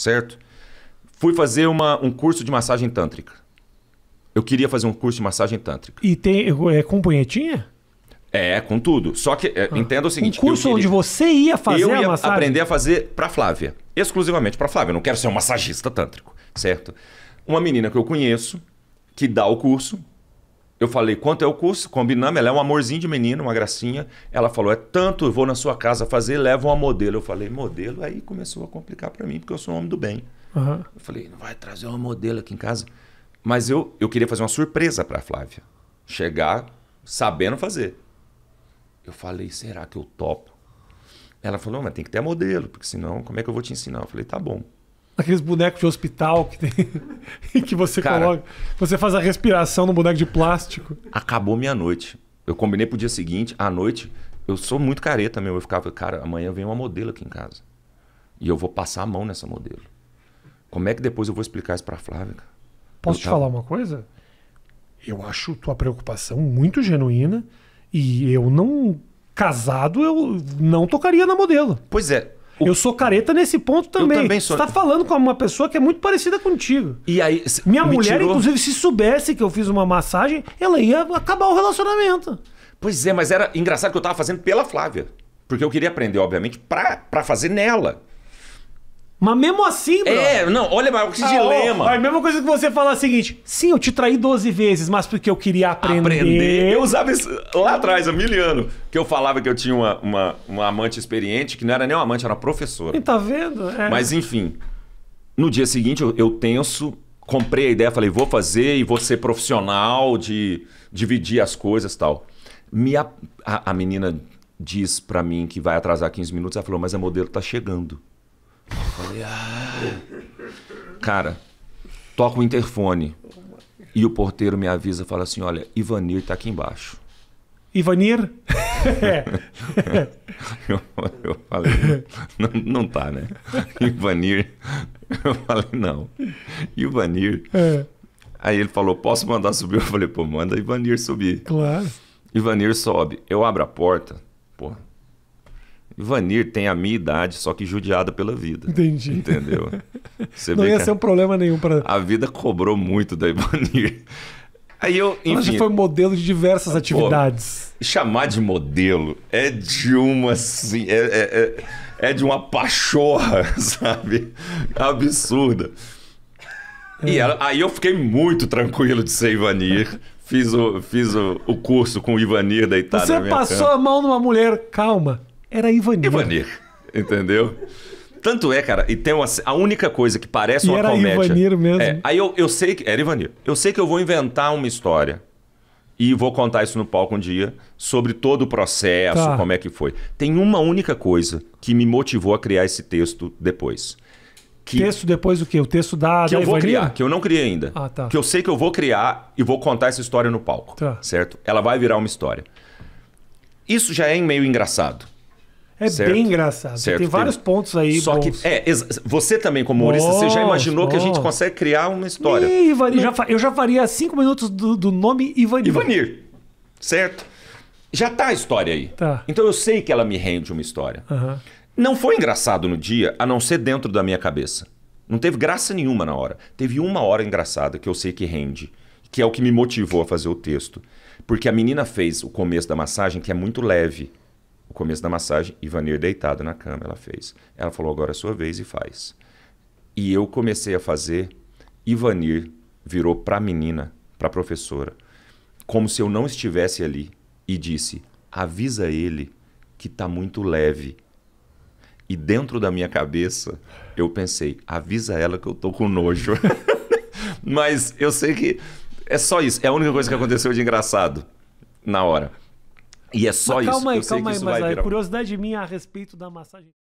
certo? Fui fazer uma, um curso de massagem tântrica. Eu queria fazer um curso de massagem tântrica. E tem é, com punhetinha? É, com tudo. Só que é, ah. entenda o seguinte. Um curso queria, onde você ia fazer eu ia a massagem? aprender a fazer para Flávia, exclusivamente para Flávia. Eu não quero ser um massagista tântrico, certo? Uma menina que eu conheço que dá o curso, eu falei, quanto é o custo? Combinamos, ela é um amorzinho de menina, uma gracinha. Ela falou, é tanto, eu vou na sua casa fazer, leva uma modelo. Eu falei, modelo? Aí começou a complicar para mim, porque eu sou um homem do bem. Uhum. Eu falei, não vai trazer uma modelo aqui em casa. Mas eu, eu queria fazer uma surpresa para Flávia. Chegar sabendo fazer. Eu falei, será que eu topo? Ela falou, mas tem que ter modelo, porque senão como é que eu vou te ensinar? Eu falei, tá bom. Aqueles bonecos de hospital que tem. que você Cara, coloca. Você faz a respiração no boneco de plástico. Acabou minha noite. Eu combinei pro dia seguinte, à noite. Eu sou muito careta mesmo Eu ficava, cara, amanhã vem uma modelo aqui em casa. E eu vou passar a mão nessa modelo. Como é que depois eu vou explicar isso pra Flávia? Posso eu te tava... falar uma coisa? Eu acho tua preocupação muito genuína. E eu não. Casado, eu não tocaria na modelo. Pois é, o... Eu sou careta nesse ponto também. Eu também sou. Você tá falando com uma pessoa que é muito parecida contigo. E aí, minha mulher, tirou... inclusive, se soubesse que eu fiz uma massagem, ela ia acabar o relacionamento. Pois é, mas era engraçado que eu tava fazendo pela Flávia. Porque eu queria aprender, obviamente, pra, pra fazer nela. Mas mesmo assim, bro. É, não, olha, mas que ah, dilema. Ó, a mesma coisa que você falar é o seguinte: sim, eu te traí 12 vezes, mas porque eu queria aprender. Aprender. Eu usava isso lá atrás, há mil anos, que eu falava que eu tinha uma, uma, uma amante experiente, que não era nem uma amante, era professora. E tá vendo? É. Mas enfim, no dia seguinte eu, eu tenso, comprei a ideia, falei, vou fazer e vou ser profissional de dividir as coisas tal. Me a, a, a menina diz para mim que vai atrasar 15 minutos, ela falou, mas a modelo tá chegando. Falei, ah. Cara, toca o interfone. E o porteiro me avisa, fala assim: olha, Ivanir tá aqui embaixo. Ivanir? eu, eu, falei, não, não tá, né? Ivanir. Eu falei, não. Ivanir. É. Aí ele falou, posso mandar subir? Eu falei, pô, manda Ivanir subir. Claro. Ivanir sobe. Eu abro a porta, pô, Ivanir tem a minha idade, só que judiada pela vida. Entendi. Entendeu? Você não ia ser um problema nenhum para. A vida cobrou muito da Ivanir. Aí eu, enfim, Ela já foi modelo de diversas pô, atividades. Chamar de modelo é de uma assim, é, é, é, é de uma pachorra, sabe? Absurda. É. E ela, aí eu fiquei muito tranquilo de ser Ivanir. Fiz o, fiz o, o curso com o Ivanir Itália. Você passou cama. a mão numa mulher, calma. Era Ivanir. Ivanir, entendeu? Tanto é, cara, e tem uma, a única coisa que parece e uma era comédia. Era Ivanir mesmo. É, aí eu, eu sei que. Era Ivanir. Eu sei que eu vou inventar uma história e vou contar isso no palco um dia sobre todo o processo, tá. como é que foi. Tem uma única coisa que me motivou a criar esse texto depois. Que, texto depois do quê? O texto da Que da eu vou criar, que eu não criei ainda. Ah, tá. Que eu sei que eu vou criar e vou contar essa história no palco. Tá. Certo? Ela vai virar uma história. Isso já é meio engraçado. É certo? bem engraçado. Certo, tem vários tem... pontos aí. Só bons. que é, você também, como humorista, nossa, você já imaginou nossa. que a gente consegue criar uma história. E Ivanir, já, eu já faria cinco minutos do, do nome Ivanir. Ivanir. Certo? Já tá a história aí. Tá. Então eu sei que ela me rende uma história. Uhum. Não foi engraçado no dia, a não ser dentro da minha cabeça. Não teve graça nenhuma na hora. Teve uma hora engraçada que eu sei que rende, que é o que me motivou a fazer o texto. Porque a menina fez o começo da massagem que é muito leve o começo da massagem, Ivanir deitado na cama, ela fez. Ela falou, agora é sua vez e faz. E eu comecei a fazer, Ivanir virou para a menina, para a professora, como se eu não estivesse ali e disse, avisa ele que tá muito leve. E dentro da minha cabeça, eu pensei, avisa ela que eu tô com nojo. Mas eu sei que é só isso, é a única coisa que aconteceu de engraçado na hora. E é só mas isso. Calma aí, calma aí, mas é curiosidade minha a respeito da massagem.